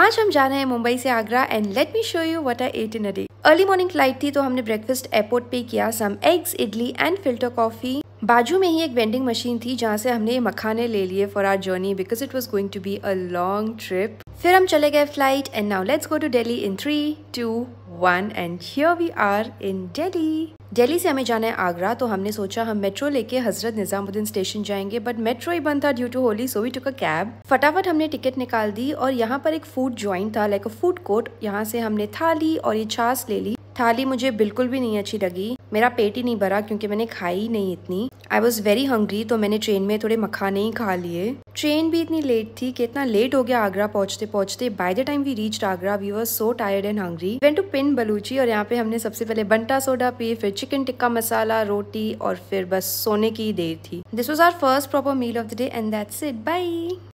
आज हम जा रहे हैं मुंबई से Agra and let me show you what I ate in a day early morning flight थी तो हमने ब्रेकफास्ट एयरपोर्ट पे किया some eggs idli and filter coffee बाजू में ही एक वेंडिंग मशीन थी जहाँ से हमने मखाने ले लिए for our journey because it was going to be a long trip फिर हम चले गए flight and now let's go to Delhi in three two one and here we are in Delhi Delhi से हमें जाना है आगरा तो हमने सोचा हम मेट्रो लेके हजरत निजामुद्दीन स्टेशन जाएंगे बट मेट्रो ही बंद था due to Holi so we took a cab फटाफट हमने टिकट निकाल दी और यहाँ पर एक फूड ज्वाइंट था लाइक अ फूड कोर्ट यहाँ से हमने थाली और ये छाछ ले ली थाली मुझे बिल्कुल भी नहीं अच्छी लगी मेरा पेट ही नहीं भरा क्योंकि मैंने खाई ही नहीं इतनी आई वॉज वेरी हंग्री तो मैंने ट्रेन में थोड़े मखाने ही खा लिए ट्रेन भी इतनी लेट थी कि इतना लेट हो गया आगरा पहुंचते पहुंचते by the time we reach Agra we were so tired and hungry went to Pind Baluchi और यहाँ पे हमने सबसे पहले बंटा सोडा पी फिर चिकन टिक्का मसाला रोटी और फिर बस सोने की देर थी this was our first proper meal of the day and that's it by